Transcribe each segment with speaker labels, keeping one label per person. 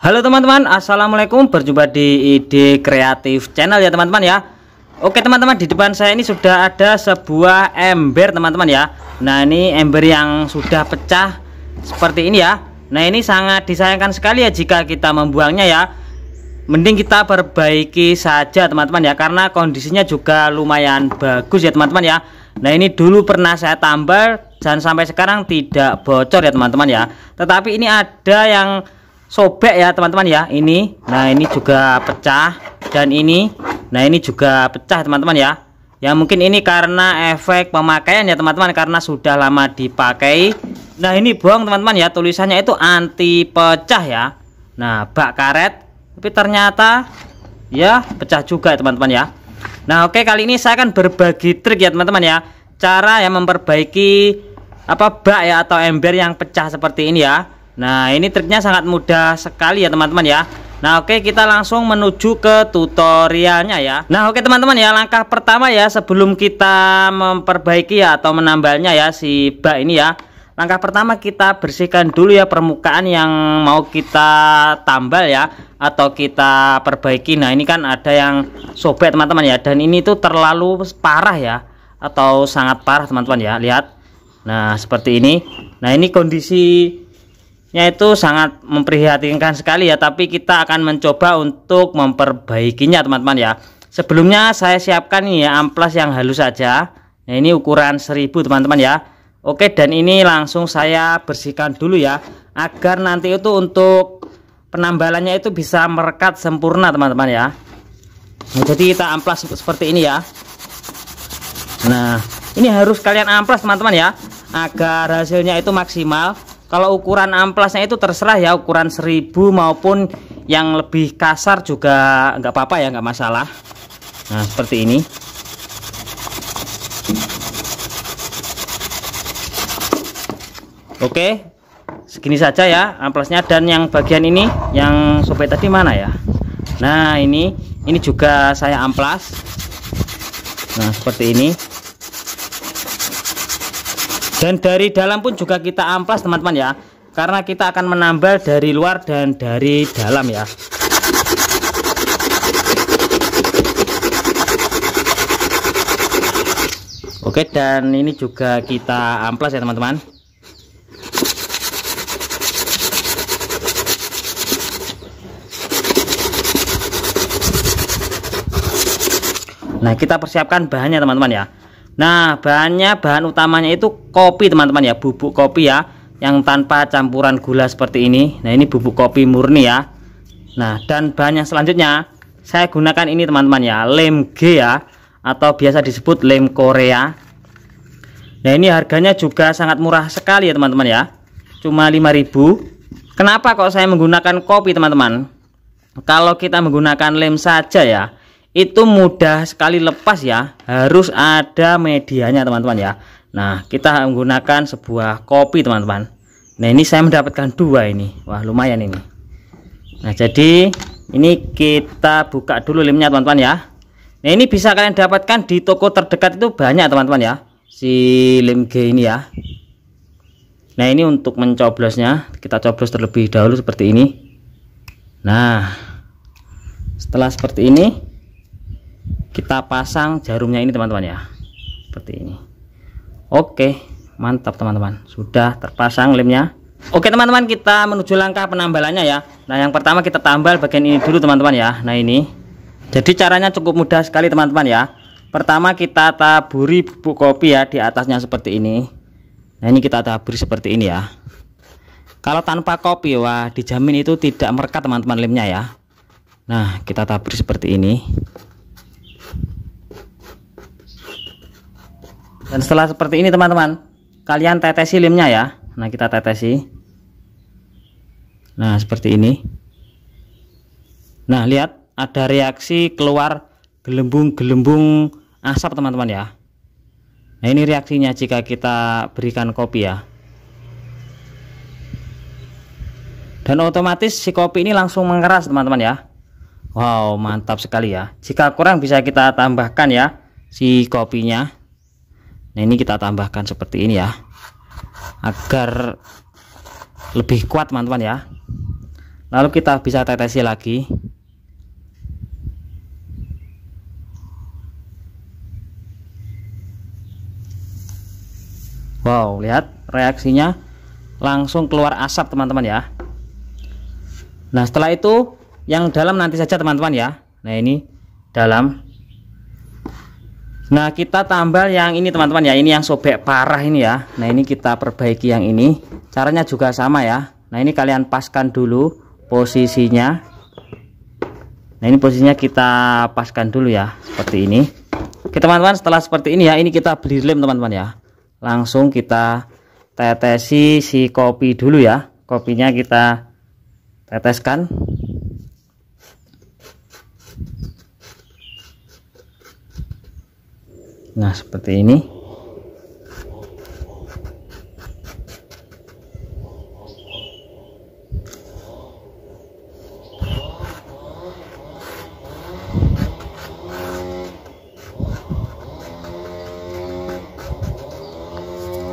Speaker 1: Halo teman-teman Assalamualaikum berjumpa di ide kreatif channel ya teman-teman ya Oke teman-teman di depan saya ini sudah ada sebuah ember teman-teman ya Nah ini ember yang sudah pecah seperti ini ya Nah ini sangat disayangkan sekali ya jika kita membuangnya ya Mending kita perbaiki saja teman-teman ya Karena kondisinya juga lumayan bagus ya teman-teman ya Nah ini dulu pernah saya tambal dan sampai sekarang tidak bocor ya teman-teman ya Tetapi ini ada yang sobek ya teman-teman ya ini nah ini juga pecah dan ini nah ini juga pecah teman-teman ya ya mungkin ini karena efek pemakaian ya teman-teman karena sudah lama dipakai nah ini bohong teman-teman ya tulisannya itu anti pecah ya nah bak karet tapi ternyata ya pecah juga teman-teman ya nah oke kali ini saya akan berbagi trik ya teman-teman ya cara yang memperbaiki apa bak ya atau ember yang pecah seperti ini ya Nah ini triknya sangat mudah sekali ya teman-teman ya Nah oke kita langsung menuju ke tutorialnya ya Nah oke teman-teman ya langkah pertama ya sebelum kita memperbaiki ya atau menambalnya ya si bak ini ya Langkah pertama kita bersihkan dulu ya permukaan yang mau kita tambal ya Atau kita perbaiki Nah ini kan ada yang sobek teman-teman ya Dan ini tuh terlalu parah ya Atau sangat parah teman-teman ya Lihat Nah seperti ini Nah ini kondisi Ya itu sangat memprihatinkan sekali ya tapi kita akan mencoba untuk memperbaikinya teman-teman ya sebelumnya saya siapkan ini ya amplas yang halus saja nah, ini ukuran 1000 teman-teman ya Oke dan ini langsung saya bersihkan dulu ya agar nanti itu untuk penambalannya itu bisa merekat sempurna teman-teman ya nah, jadi kita amplas seperti ini ya Nah ini harus kalian amplas teman-teman ya agar hasilnya itu maksimal kalau ukuran amplasnya itu terserah ya ukuran 1000 maupun yang lebih kasar juga nggak apa-apa ya nggak masalah nah seperti ini oke segini saja ya amplasnya dan yang bagian ini yang sobek tadi mana ya nah ini ini juga saya amplas nah seperti ini dan dari dalam pun juga kita amplas teman-teman ya karena kita akan menambal dari luar dan dari dalam ya Oke dan ini juga kita amplas ya teman-teman Nah kita persiapkan bahannya teman-teman ya Nah, bahannya bahan utamanya itu kopi, teman-teman ya, bubuk kopi ya, yang tanpa campuran gula seperti ini. Nah, ini bubuk kopi murni ya. Nah, dan bahan yang selanjutnya saya gunakan ini teman-teman ya, lem G ya, atau biasa disebut lem Korea. Nah, ini harganya juga sangat murah sekali ya, teman-teman ya. Cuma 5000. Kenapa kok saya menggunakan kopi, teman-teman? Kalau kita menggunakan lem saja ya, itu mudah sekali lepas ya harus ada medianya teman-teman ya Nah kita menggunakan sebuah kopi teman-teman Nah ini saya mendapatkan dua ini Wah lumayan ini Nah jadi ini kita buka dulu lemnya teman-teman ya Nah ini bisa kalian dapatkan di toko terdekat itu banyak teman-teman ya Si lem G ini ya Nah ini untuk mencoblosnya kita coblos terlebih dahulu seperti ini Nah setelah seperti ini kita pasang jarumnya ini teman-teman ya seperti ini oke mantap teman-teman sudah terpasang lemnya oke teman-teman kita menuju langkah penambalannya ya nah yang pertama kita tambal bagian ini dulu teman-teman ya nah ini jadi caranya cukup mudah sekali teman-teman ya pertama kita taburi bubuk kopi ya di atasnya seperti ini nah ini kita taburi seperti ini ya kalau tanpa kopi wah dijamin itu tidak merekat teman-teman lemnya ya nah kita taburi seperti ini Dan setelah seperti ini teman-teman, kalian tetesi lemnya ya. Nah, kita tetesi. Nah, seperti ini. Nah, lihat ada reaksi keluar gelembung-gelembung asap teman-teman ya. Nah, ini reaksinya jika kita berikan kopi ya. Dan otomatis si kopi ini langsung mengeras teman-teman ya. Wow, mantap sekali ya. Jika kurang bisa kita tambahkan ya si kopinya nah ini kita tambahkan seperti ini ya agar lebih kuat teman-teman ya lalu kita bisa tetesi lagi wow lihat reaksinya langsung keluar asap teman-teman ya nah setelah itu yang dalam nanti saja teman-teman ya nah ini dalam Nah kita tambal yang ini teman-teman ya ini yang sobek parah ini ya Nah ini kita perbaiki yang ini Caranya juga sama ya Nah ini kalian paskan dulu posisinya Nah ini posisinya kita paskan dulu ya Seperti ini Oke teman-teman setelah seperti ini ya Ini kita beli lem teman-teman ya Langsung kita tetesi si kopi dulu ya Kopinya kita teteskan nah seperti ini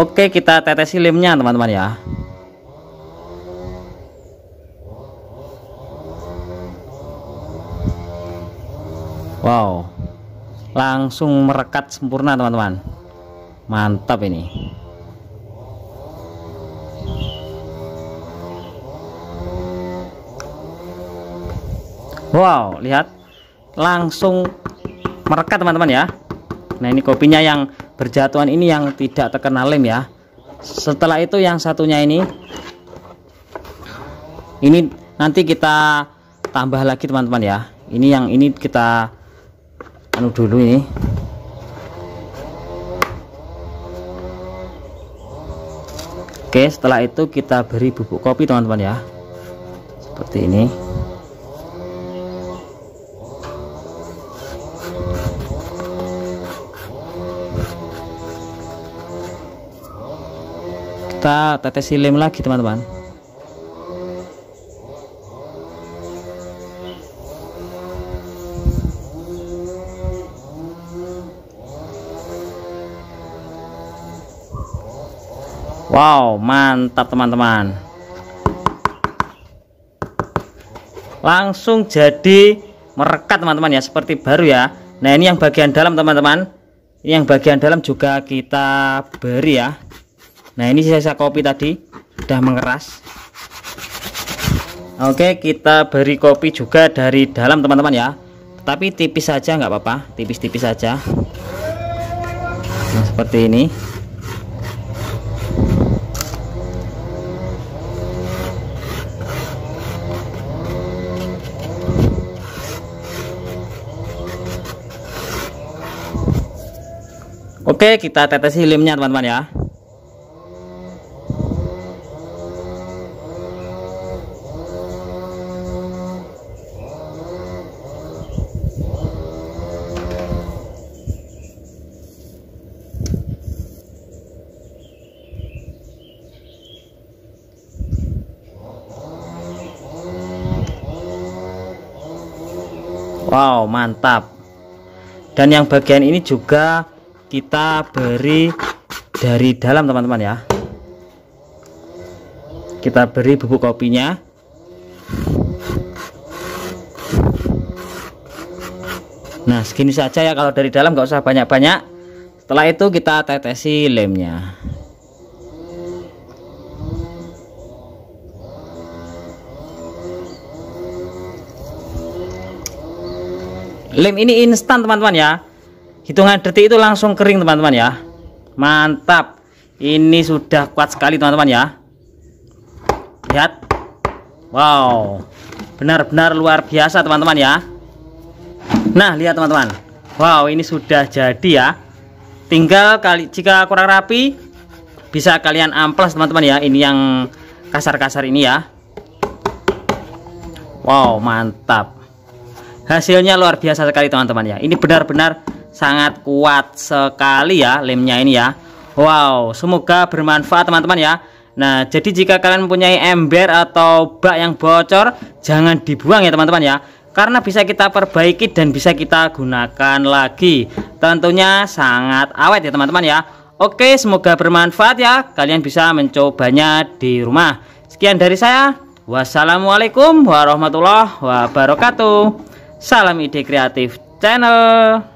Speaker 1: Oke kita tetesi lemnya teman-teman ya Wow langsung merekat sempurna teman-teman mantap ini Wow lihat langsung merekat teman-teman ya Nah ini kopinya yang berjatuhan ini yang tidak terkena lem ya setelah itu yang satunya ini ini nanti kita tambah lagi teman-teman ya ini yang ini kita anu dulu ini Oke setelah itu kita beri bubuk kopi teman-teman ya seperti ini kita tetesi lem lagi teman-teman Wow mantap teman-teman langsung jadi merekat teman-teman ya seperti baru ya Nah ini yang bagian dalam teman-teman ini yang bagian dalam juga kita beri ya Nah ini sisa kopi tadi sudah mengeras Oke kita beri kopi juga dari dalam teman-teman ya Tapi tipis saja nggak apa-apa tipis-tipis saja Nah seperti ini Oke, kita tetesi lemnya teman-teman ya. Wow, mantap. Dan yang bagian ini juga kita beri dari dalam teman-teman ya kita beri bubuk kopinya nah segini saja ya kalau dari dalam nggak usah banyak-banyak setelah itu kita tetesi lemnya lem ini instan teman-teman ya hitungan detik itu langsung kering teman-teman ya mantap ini sudah kuat sekali teman-teman ya lihat wow benar-benar luar biasa teman-teman ya nah lihat teman-teman wow ini sudah jadi ya tinggal kali jika kurang rapi bisa kalian amplas teman-teman ya ini yang kasar-kasar ini ya wow mantap hasilnya luar biasa sekali teman-teman ya ini benar-benar sangat kuat sekali ya lemnya ini ya Wow semoga bermanfaat teman-teman ya Nah jadi jika kalian mempunyai ember atau bak yang bocor jangan dibuang ya teman-teman ya karena bisa kita perbaiki dan bisa kita gunakan lagi tentunya sangat awet ya teman-teman ya Oke semoga bermanfaat ya kalian bisa mencobanya di rumah sekian dari saya wassalamualaikum warahmatullahi wabarakatuh salam ide kreatif channel